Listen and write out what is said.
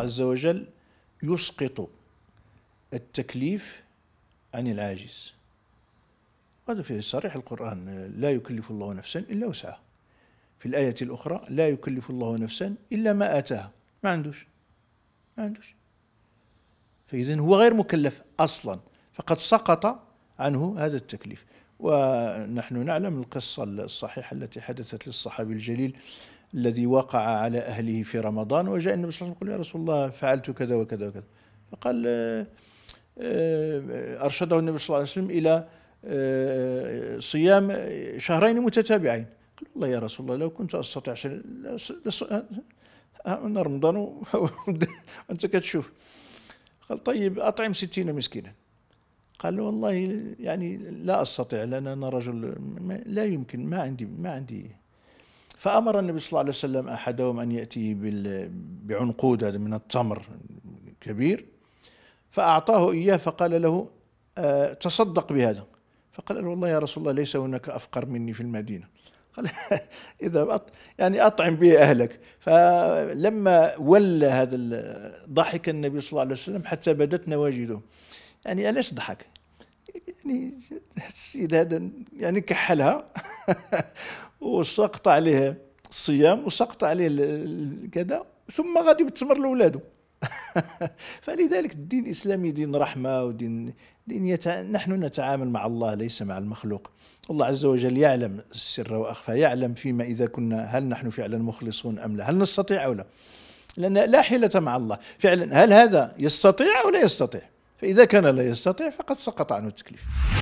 الله عز وجل يسقط التكليف عن العاجز هذا في صريح القرآن لا يكلف الله نفسا إلا وسعها في الآية الأخرى لا يكلف الله نفسا إلا ما آتاها ما عندوش ما عندوش فإذا هو غير مكلف أصلا فقد سقط عنه هذا التكليف ونحن نعلم القصة الصحيحة التي حدثت للصحابي الجليل الذي وقع على أهله في رمضان وجاء النبي صلى الله عليه وسلم يقول يا رسول الله فعلت كذا وكذا وكذا فقال آه، آه، أرشده النبي صلى الله عليه وسلم إلى آه، صيام شهرين متتابعين قال والله يا رسول الله لو كنت أستطيع شيء من رمضان وأنت كتشوف قال طيب أطعم ستين مسكينا قال والله يعني لا أستطيع لأن أنا رجل لا يمكن ما عندي ما عندي فأمر النبي صلى الله عليه وسلم أحدهم أن يأتي بعنقود هذا من التمر كبير فأعطاه إياه فقال له آه، تصدق بهذا فقال له والله يا رسول الله ليس هناك أفقر مني في المدينة قال إذا أط... يعني أطعم به أهلك فلما ولى هذا ضحك النبي صلى الله عليه وسلم حتى بدت نواجده يعني أليس ضحك يعني السيد هذا يعني كحلها وسقط عليه الصيام وسقط عليه كذا ثم غادي يتمر لولاده فلذلك الدين الاسلامي دين رحمه ودين دين يتع... نحن نتعامل مع الله ليس مع المخلوق الله عز وجل يعلم السر واخفى يعلم فيما اذا كنا هل نحن فعلا مخلصون ام لا هل نستطيع او لا لان لا حيله مع الله فعلا هل هذا يستطيع او لا يستطيع فاذا كان لا يستطيع فقد سقط عنه التكليف